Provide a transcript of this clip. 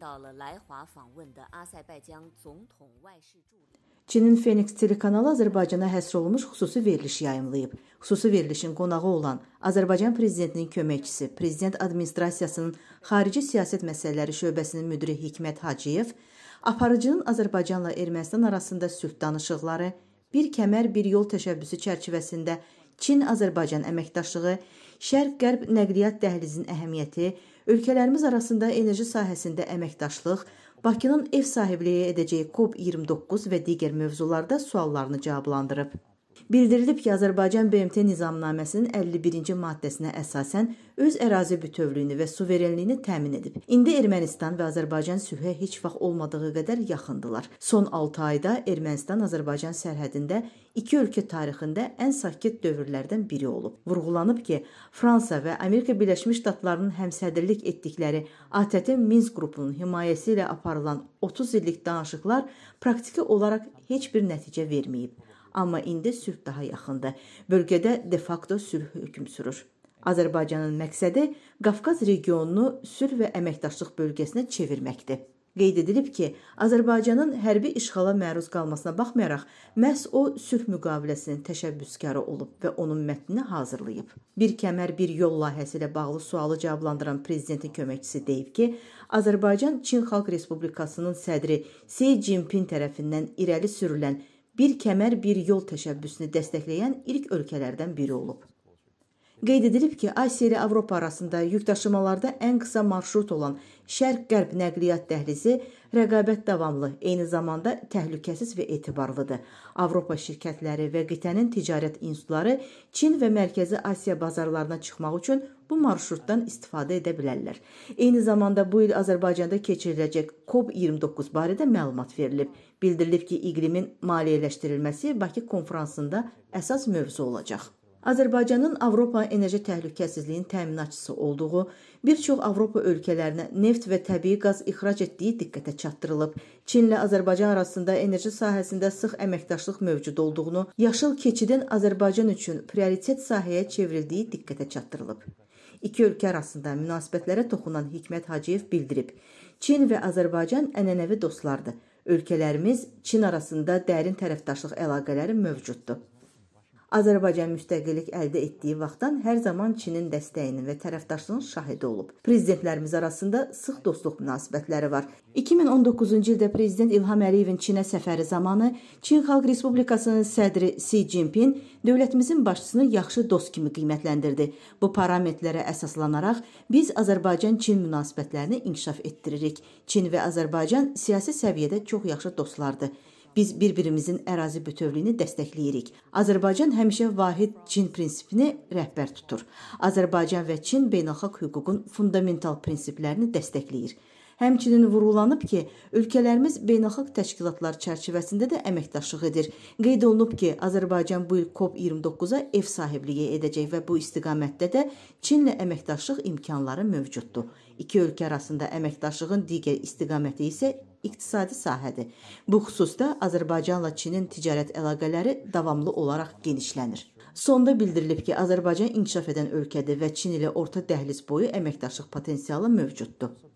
到了来华访问的阿塞拜 can 总统外事助理。Çinin Fenix telekanalı Azərbaycana həsr olunmuş xüsusi veriliş yayımlayıb. Xüsusi verilişin qonağı olan Azərbaycan prezidentinin köməkçisi, prezident administrasiyasının xarici siyasət məsələləri şöbəsinin müdiri Hikmət Hacıyev aparıcının Azərbaycanla Ermənistan arasında sülh danışıqları, bir kəmər, bir yol təşəbbüsü çərçivəsində Çin-Azərbaycan əməkdaşlığı, Şərq-Qərb nəqliyyat dəhlizinin əhəmiyyəti ölkələrimiz arasında enerji sahəsində əməkdaşlıq, Bakının ev sahibliyi edəcəyi COP29 və digər mövzularda suallarını cavablandırıb. Bildirilib ki, Azərbaycan BMT nizamnaməsinin 51-ci maddəsinə əsasən öz ərazi bütövlüyünü və suverenliyini təmin edib. İndi Ermənistan və Azərbaycan sülhə heç vaxt olmadığı qədər yaxındılar. Son 6 ayda Ermənistan-Azərbaycan sərhədində iki ölkə tarixində ən sakit dövrlərdən biri olub. Vurğulanıb ki, Fransa və Amerika Birləşmiş Ştatlarının həmsədrlik etdikləri ATƏT-in Minsk qrupunun himayəsi ilə aparılan 30 illik danışıqlar praktiki olaraq heç bir nəticə verməyib. Amma indi sülh daha yaxındır. Bölgədə de-facto sülh hökm sürür. Azərbaycanın məqsədi Qafqaz regionunu sülh və əməkdaşlıq bölgəsinə çevirməkdir. Qeyd edilib ki, Azərbaycanın hərbi işğala məruz qalmasına baxmayaraq, məhz o sülh müqaviləsinin təşəbbüskarı olub və onun mətnini hazırlayıb. Bir kəmər, bir yol layihəsi ilə bağlı sualı cavablandıran prezidentin köməkçisi deyib ki, Azərbaycan Çin Xalq Respublikasının sədri Si Jinping tərəfindən irəli sürülən bir kəmər, bir yol təşəbbüsünü dəstəkləyən ilk ölkələrdən biri olub. Qeyd edilib ki, Asiya ilə Avropa arasında yükdaşımalarda ən qısa marşrut olan Şərq-Qərb nəqliyyat dəhlizi rəqabət davamlı, eyni zamanda təhlükəsiz və etibarlıdır. Avropa şirkətləri və qitənin ticarət institutları Çin və Mərkəzi Asiya bazarlarına çıxmaq üçün bu marşrutdan istifadə edə bilərlər. Eyni zamanda bu il Azərbaycanda keçiriləcək COP29 barədə məlumat verilib. Bildirilib ki, iqlimin maliyyələşdirilməsi Bakı konfransında əsas mövzu olacaq. Azərbaycanın Avropa enerji təhlükəsizliyinin təminatçısı olduğu, bir çox Avropa ölkələrinə neft və təbii qaz ixrac etdiyi diqqətə çatdırılıb. Çinlə Azərbaycan arasında enerji sahəsində sıx əməkdaşlıq mövcud olduğunu, yaşıl keçidin Azərbaycan üçün prioritet sahəyə çevrildiyi diqqətə çatdırılıb. İki ölkə arasında münasibətlərə toxunan Hikmət Hacıyev bildirib: Çin və Azərbaycan ənənəvi dostlardır. Ölkələrimiz Çin arasında dərin tərəfdaşlıq əlaqələri mövcuddur. Azərbaycan müstəqillik əldə etdiyi vaxtdan hər zaman Çinin dəstəyinin və tərəfdaşlığının şahidi olub. Prezidentlərimiz arasında sıx dostluq münasibətləri var. 2019-cu ildə prezident İlham Əliyevin Çinə səfəri zamanı Çin Xalq Respublikasının sədri Si Jinping dövlətimizin başçısını yaxşı dost kimi qiymətləndirdi. Bu parametrlərə əsaslanaraq biz Azərbaycan-Çin münasibətlərini inkişaf etdiririk. Çin və Azərbaycan siyasi səviyyədə çox yaxşı dostlardır biz bir-birimizin ərazi bütövlüyünü dəstəkləyirik. Azərbaycan həmişə vahid Çin prinsipini rəhbər tutur. Azərbaycan və Çin beynəlxalq hüququn fundamental prinsiplərini dəstəkləyir. Həmçinin vurğulanıb ki, ölkələrimiz beynəlxalq təşkilatlar çərçivəsində də əməkdaşlıq edir. Qeyd olunub ki, Azərbaycan bu il COP29-a ev sahibliyi edəcək və bu istiqamətdə də Çinlə əməkdaşlıq imkanları mövcuddur. İki ölkə arasında əməkdaşlığın digər istiqaməti isə iqtisadi sahədir. Bu xüsusda Azərbaycanla Çinin ticarət əlaqələri davamlı olaraq genişlənir. Sonda bildirilib ki, Azərbaycan inkişaf edən ölkədir və Çin ilə orta dəhliz boyu əməkdaşlıq potensialı mövcuddur.